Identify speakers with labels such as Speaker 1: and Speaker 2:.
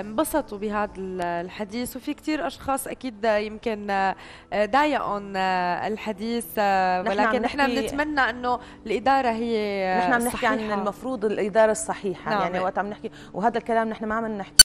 Speaker 1: انبسطوا بهذا الحديث وفي كثير اشخاص اكيد يمكن ضايقهم آه، آه، الحديث آه، ولكن نحن بنتمنى انه الاداره هي
Speaker 2: نحن عم نحكي عن المفروض
Speaker 3: الاداره الصحيحه نعم. يعني وقت عم نحكي وهذا الكلام نحن ما عم نحكي